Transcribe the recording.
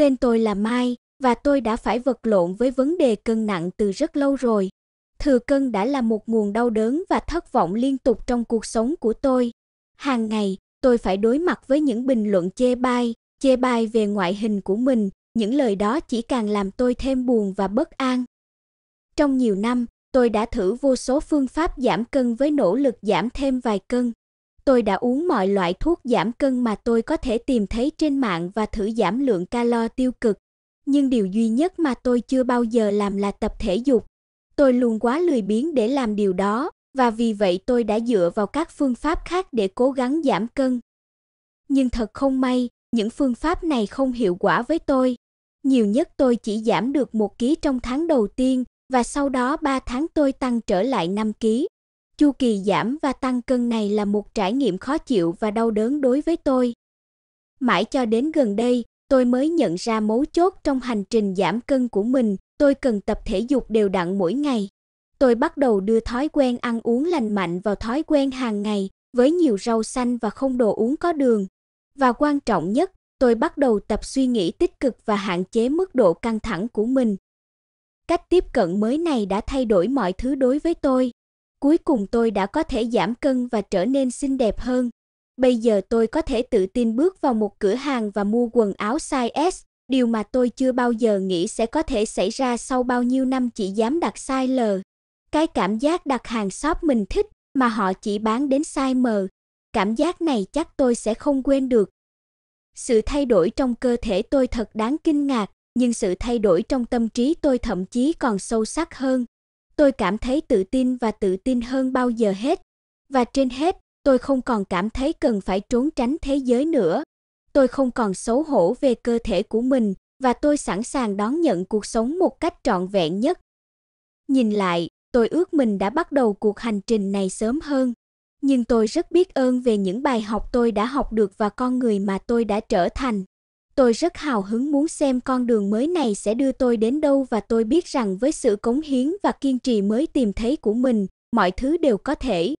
Tên tôi là Mai và tôi đã phải vật lộn với vấn đề cân nặng từ rất lâu rồi. Thừa cân đã là một nguồn đau đớn và thất vọng liên tục trong cuộc sống của tôi. Hàng ngày, tôi phải đối mặt với những bình luận chê bai, chê bai về ngoại hình của mình, những lời đó chỉ càng làm tôi thêm buồn và bất an. Trong nhiều năm, tôi đã thử vô số phương pháp giảm cân với nỗ lực giảm thêm vài cân tôi đã uống mọi loại thuốc giảm cân mà tôi có thể tìm thấy trên mạng và thử giảm lượng calo tiêu cực, nhưng điều duy nhất mà tôi chưa bao giờ làm là tập thể dục. Tôi luôn quá lười biếng để làm điều đó và vì vậy tôi đã dựa vào các phương pháp khác để cố gắng giảm cân. Nhưng thật không may, những phương pháp này không hiệu quả với tôi. Nhiều nhất tôi chỉ giảm được 1 ký trong tháng đầu tiên và sau đó 3 tháng tôi tăng trở lại 5 ký. Chu kỳ giảm và tăng cân này là một trải nghiệm khó chịu và đau đớn đối với tôi. Mãi cho đến gần đây, tôi mới nhận ra mấu chốt trong hành trình giảm cân của mình, tôi cần tập thể dục đều đặn mỗi ngày. Tôi bắt đầu đưa thói quen ăn uống lành mạnh vào thói quen hàng ngày, với nhiều rau xanh và không đồ uống có đường. Và quan trọng nhất, tôi bắt đầu tập suy nghĩ tích cực và hạn chế mức độ căng thẳng của mình. Cách tiếp cận mới này đã thay đổi mọi thứ đối với tôi. Cuối cùng tôi đã có thể giảm cân và trở nên xinh đẹp hơn. Bây giờ tôi có thể tự tin bước vào một cửa hàng và mua quần áo size S, điều mà tôi chưa bao giờ nghĩ sẽ có thể xảy ra sau bao nhiêu năm chỉ dám đặt size L. Cái cảm giác đặt hàng shop mình thích mà họ chỉ bán đến size M, cảm giác này chắc tôi sẽ không quên được. Sự thay đổi trong cơ thể tôi thật đáng kinh ngạc, nhưng sự thay đổi trong tâm trí tôi thậm chí còn sâu sắc hơn. Tôi cảm thấy tự tin và tự tin hơn bao giờ hết. Và trên hết, tôi không còn cảm thấy cần phải trốn tránh thế giới nữa. Tôi không còn xấu hổ về cơ thể của mình và tôi sẵn sàng đón nhận cuộc sống một cách trọn vẹn nhất. Nhìn lại, tôi ước mình đã bắt đầu cuộc hành trình này sớm hơn, nhưng tôi rất biết ơn về những bài học tôi đã học được và con người mà tôi đã trở thành. Tôi rất hào hứng muốn xem con đường mới này sẽ đưa tôi đến đâu và tôi biết rằng với sự cống hiến và kiên trì mới tìm thấy của mình, mọi thứ đều có thể.